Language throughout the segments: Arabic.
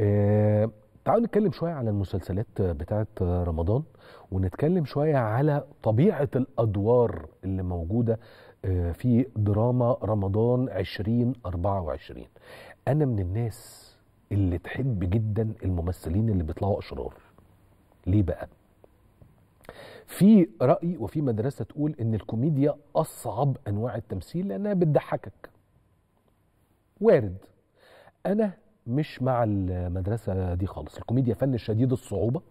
آه تعالوا نتكلم شويه على المسلسلات بتاعه رمضان ونتكلم شويه على طبيعه الادوار اللي موجوده آه، في دراما رمضان 2024 انا من الناس اللي تحب جدا الممثلين اللي بيطلعوا اشرار ليه بقى في راي وفي مدرسه تقول ان الكوميديا اصعب انواع التمثيل لانها بتضحكك وارد انا مش مع المدرسه دي خالص الكوميديا فن شديد الصعوبه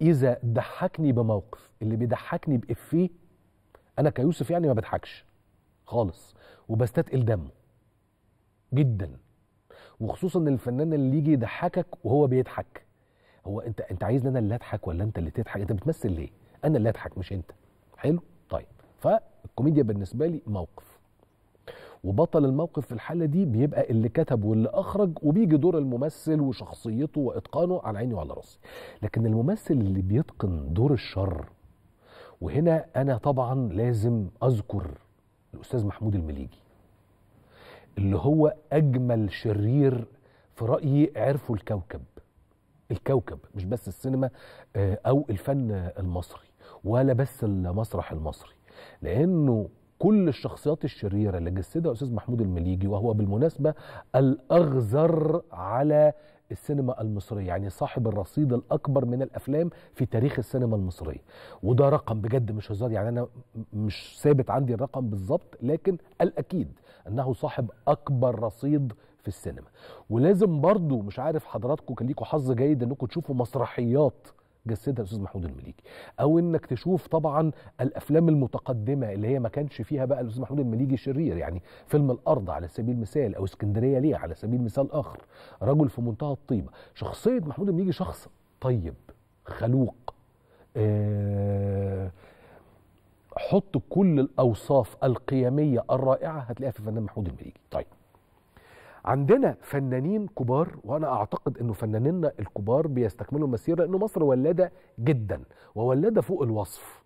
اذا ضحكني بموقف اللي بيضحكني بافيه انا كيوسف يعني ما بضحكش خالص وبستتقل دمه جدا وخصوصا الفنان اللي يجي يضحكك وهو بيضحك هو انت انت عايزني انا اللي اضحك ولا انت اللي تضحك انت بتمثل ليه انا اللي اضحك مش انت حلو طيب فالكوميديا بالنسبه لي موقف وبطل الموقف في الحاله دي بيبقى اللي كتب واللي اخرج وبيجي دور الممثل وشخصيته واتقانه على عيني وعلى راسي لكن الممثل اللي بيتقن دور الشر وهنا انا طبعا لازم اذكر الاستاذ محمود المليجي اللي هو اجمل شرير في رايي عرفه الكوكب الكوكب مش بس السينما آه، او الفن المصري ولا بس المسرح المصري لانه كل الشخصيات الشريرة اللي جسدها أستاذ محمود المليجي وهو بالمناسبة الأغزر على السينما المصرية يعني صاحب الرصيد الأكبر من الأفلام في تاريخ السينما المصرية وده رقم بجد مش هزار يعني أنا مش ثابت عندي الرقم بالظبط لكن الأكيد أنه صاحب أكبر رصيد في السينما ولازم برضو مش عارف حضراتكم كان ليكم حظ جيد أنكم تشوفوا مسرحيات جسدها الاستاذ محمود المليكي او انك تشوف طبعا الافلام المتقدمه اللي هي ما كانش فيها بقى الاستاذ محمود المليكي شرير يعني فيلم الارض على سبيل المثال او اسكندريه ليه على سبيل مثال اخر رجل في منتهى الطيبه شخصيه محمود المليكي شخص طيب خلوق أه حط كل الاوصاف القيميه الرائعه هتلاقيها في الفنان محمود المليكي طيب عندنا فنانين كبار وانا اعتقد انه فنانينا الكبار بيستكملوا المسيره لان مصر ولاده جدا وولاده فوق الوصف